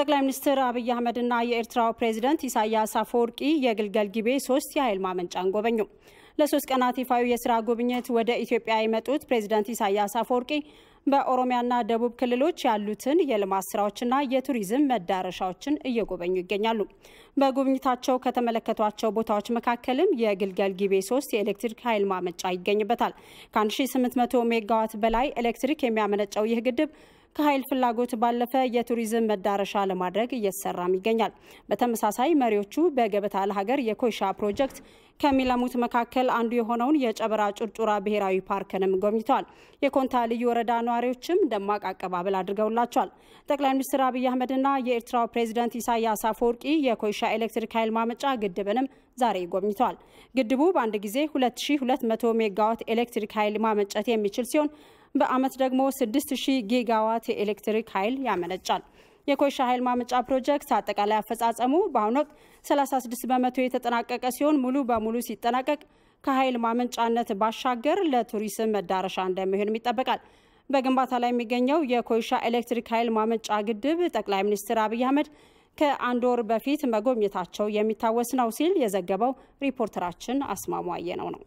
ጠቅላይ ሚኒስትር አብይ አህመድና የኤርትራው ፕሬዚደንት ኢሳያስ አፈወርቂ የግልገል ጊቤ ሶስት የኃይል ማመንጫን ጎበኙ። ለሶስት ቀናት ይፋዊ የስራ ጉብኝት ወደ ኢትዮጵያ የመጡት ፕሬዚደንት ኢሳያስ አፈወርቂ በኦሮሚያና ደቡብ ክልሎች ያሉትን የልማት ስራዎችና የቱሪዝም መዳረሻዎችን እየጎበኙ ይገኛሉ። በጉብኝታቸው ከተመለከቷቸው ቦታዎች መካከልም የግልገል ጊቤ ሶስት የኤሌክትሪክ ኃይል ማመንጫ ይገኝበታል። ከ1800 ሜጋዋት በላይ ኤሌክትሪክ የሚያመነጨው ይህ ግድብ ከኃይል ፍላጎት ባለፈ የቱሪዝም መዳረሻ ለማድረግ እየተሰራም ይገኛል። በተመሳሳይ መሪዎቹ በገበታ ለሀገር የኮይሻ ፕሮጀክት ከሚለሙት መካከል አንዱ የሆነውን የጨበራ ጩርጩራ ብሔራዊ ፓርክንም ጎብኝተዋል። የኮንታ ልዩ ወረዳ ነዋሪዎችም ደማቅ አቀባበል አድርገውላቸዋል። ጠቅላይ ሚኒስትር አብይ አህመድና የኤርትራው ፕሬዚደንት ኢሳያስ አፈወርቂ የኮይሻ ኤሌክትሪክ ኃይል ማመጫ ግድብንም ዛሬ ጎብኝተዋል። ግድቡ በአንድ ጊዜ 2200 ሜጋዋት ኤሌክትሪክ ኃይል ማመንጨት የሚችል ሲሆን በአመት ደግሞ 6000 ጊጋዋት የኤሌክትሪክ ኃይል ያመነጫል። የኮይሻ ኃይል ማመንጫ ፕሮጀክት አጠቃላይ አፈጻጸሙ በአሁኑ ወቅት 36 በመቶ የተጠናቀቀ ሲሆን ሙሉ በሙሉ ሲጠናቀቅ ከኃይል ማመንጫነት ባሻገር ለቱሪስም መዳረሻ እንደሚሆንም ይጠበቃል። በግንባታ ላይ የሚገኘው የኮይሻ ኤሌክትሪክ ኃይል ማመንጫ ግድብ ጠቅላይ ሚኒስትር አብይ አህመድ ከአንድ ወር በፊት መጎብኘታቸው የሚታወስ ነው ሲል የዘገበው ሪፖርተራችን አስማሟየ ነው ነው።